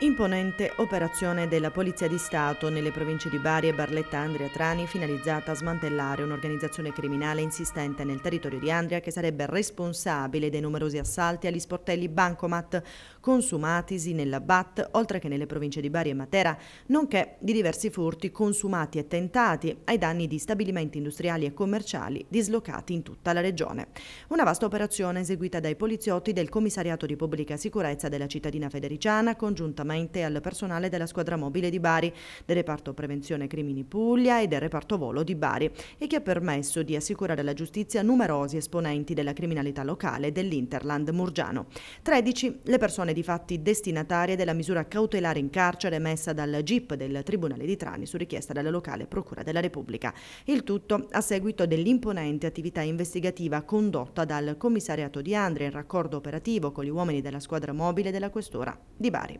Imponente operazione della Polizia di Stato nelle province di Bari e Barletta Andria Trani finalizzata a smantellare un'organizzazione criminale insistente nel territorio di Andria che sarebbe responsabile dei numerosi assalti agli sportelli bancomat consumatisi nella BAT oltre che nelle province di Bari e Matera, nonché di diversi furti consumati e tentati ai danni di stabilimenti industriali e commerciali dislocati in tutta la regione. Una vasta operazione eseguita dai poliziotti del Commissariato di Pubblica Sicurezza della cittadina federiciana congiunta direttamente al personale della squadra mobile di Bari, del reparto prevenzione crimini Puglia e del reparto volo di Bari e che ha permesso di assicurare alla giustizia numerosi esponenti della criminalità locale dell'Interland murgiano. 13 le persone di fatti destinatarie della misura cautelare in carcere emessa dal GIP del Tribunale di Trani su richiesta della locale Procura della Repubblica. Il tutto a seguito dell'imponente attività investigativa condotta dal commissariato di Andria in raccordo operativo con gli uomini della squadra mobile della Questura di Bari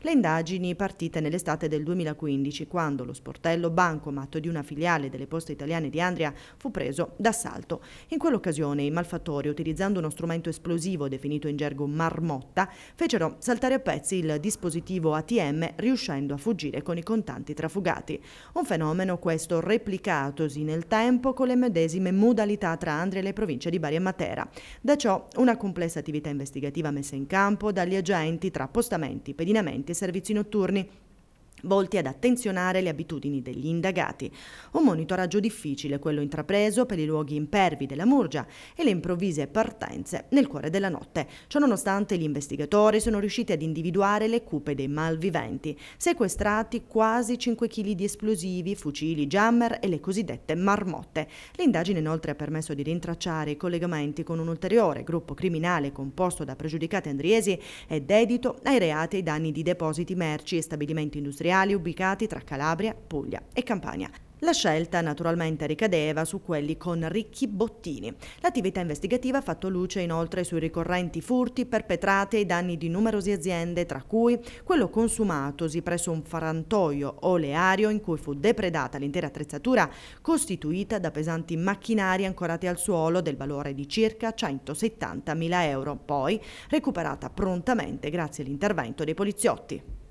le indagini partite nell'estate del 2015, quando lo sportello bancomat di una filiale delle poste italiane di Andria fu preso d'assalto. In quell'occasione i malfattori, utilizzando uno strumento esplosivo definito in gergo marmotta, fecero saltare a pezzi il dispositivo ATM riuscendo a fuggire con i contanti trafugati. Un fenomeno questo replicatosi nel tempo con le medesime modalità tra Andria e le province di Bari e Matera. Da ciò una complessa attività investigativa messa in campo dagli agenti tra postamenti, pedinamenti clienti, servizi notturni volti ad attenzionare le abitudini degli indagati. Un monitoraggio difficile quello intrapreso per i luoghi impervi della Murgia e le improvvise partenze nel cuore della notte. Ciononostante gli investigatori sono riusciti ad individuare le cupe dei malviventi, sequestrati quasi 5 kg di esplosivi, fucili, jammer e le cosiddette marmotte. L'indagine inoltre ha permesso di rintracciare i collegamenti con un ulteriore gruppo criminale composto da pregiudicati andriesi e dedito ai reati e ai danni di depositi merci e stabilimenti industriali cereali ubicati tra Calabria, Puglia e Campania. La scelta naturalmente ricadeva su quelli con ricchi bottini. L'attività investigativa ha fatto luce inoltre sui ricorrenti furti perpetrati ai danni di numerose aziende, tra cui quello consumatosi presso un farantoio oleario in cui fu depredata l'intera attrezzatura costituita da pesanti macchinari ancorati al suolo del valore di circa 170.000 euro, poi recuperata prontamente grazie all'intervento dei poliziotti.